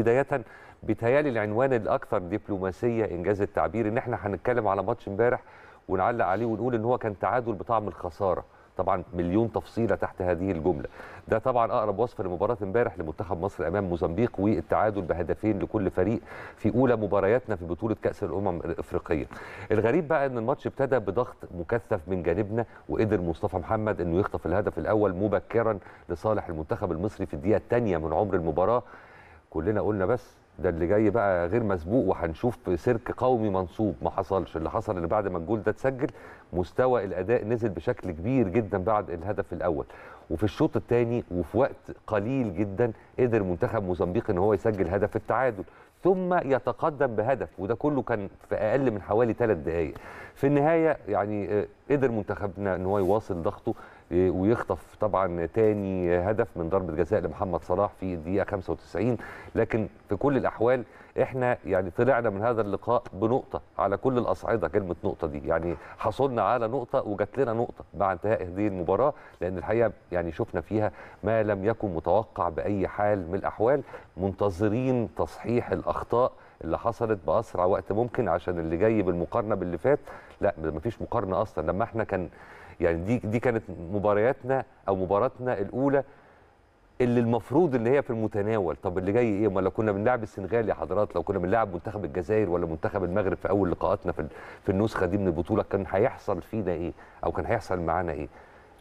بدايه بيتهيألي العنوان الاكثر دبلوماسيه انجاز التعبير ان احنا هنتكلم على ماتش امبارح ونعلق عليه ونقول ان هو كان تعادل بطعم الخساره طبعا مليون تفصيله تحت هذه الجمله ده طبعا اقرب وصف لمباراه امبارح لمنتخب مصر امام موزمبيق والتعادل بهدفين لكل فريق في اولى مبارياتنا في بطوله كاس الامم الافريقيه الغريب بقى ان الماتش ابتدى بضغط مكثف من جانبنا وقدر مصطفى محمد انه يخطف الهدف الاول مبكرا لصالح المنتخب المصري في الدقيقه الثانيه من عمر المباراه كلنا قلنا بس ده اللي جاي بقى غير مسبوق وهنشوف سيرك قومي منصوب ما حصلش اللي حصل اللي بعد ما الجول ده اتسجل مستوى الاداء نزل بشكل كبير جدا بعد الهدف الاول وفي الشوط الثاني وفي وقت قليل جدا قدر منتخب موزمبيق ان هو يسجل هدف التعادل ثم يتقدم بهدف وده كله كان في اقل من حوالي ثلاث دقائق في النهايه يعني آه، قدر منتخبنا ان هو يواصل ضغطه إيه، ويخطف طبعا تاني هدف من ضربه جزاء لمحمد صلاح في الدقيقه 95 لكن في كل الاحوال احنا يعني طلعنا من هذا اللقاء بنقطه على كل الاصعده كلمه نقطه دي يعني حصلنا على نقطه وجات لنا نقطه مع انتهاء هذه المباراه لان الحقيقه يعني شفنا فيها ما لم يكن متوقع باي حال من الاحوال منتظرين تصحيح الاخطاء اللي حصلت باسرع وقت ممكن عشان اللي جاي بالمقارنه باللي فات لا مفيش مقارنه اصلا لما احنا كان يعني دي دي كانت مبارياتنا او مباراتنا الاولى اللي المفروض اللي هي في المتناول طب اللي جاي ايه لو كنا بنلعب السنغال يا حضرات لو كنا بنلعب منتخب الجزائر ولا منتخب المغرب في اول لقاءاتنا في النسخه دي من البطوله كان هيحصل فينا ايه او كان هيحصل معانا ايه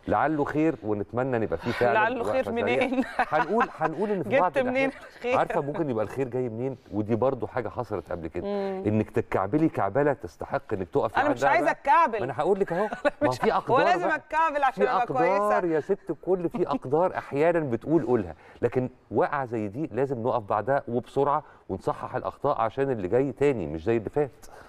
لعله خير ونتمنى نبقى فيه فعلا لعله خير منين يعني هنقول هنقول ان في جبت منين الخير عارفه ممكن يبقى الخير جاي منين ودي برضو حاجه حصلت قبل كده انك تتكعبلي كعبله تستحق انك تقفي انا مش عايزه اتكعبل انا هقول لك اهو ما في اقدار ولازم اتكعبل عشان ابقى كويسه يا ست الكل في اقدار احيانا بتقول قولها لكن واقعه زي دي لازم نقف بعدها وبسرعه ونصحح الاخطاء عشان اللي جاي تاني مش زي اللي فات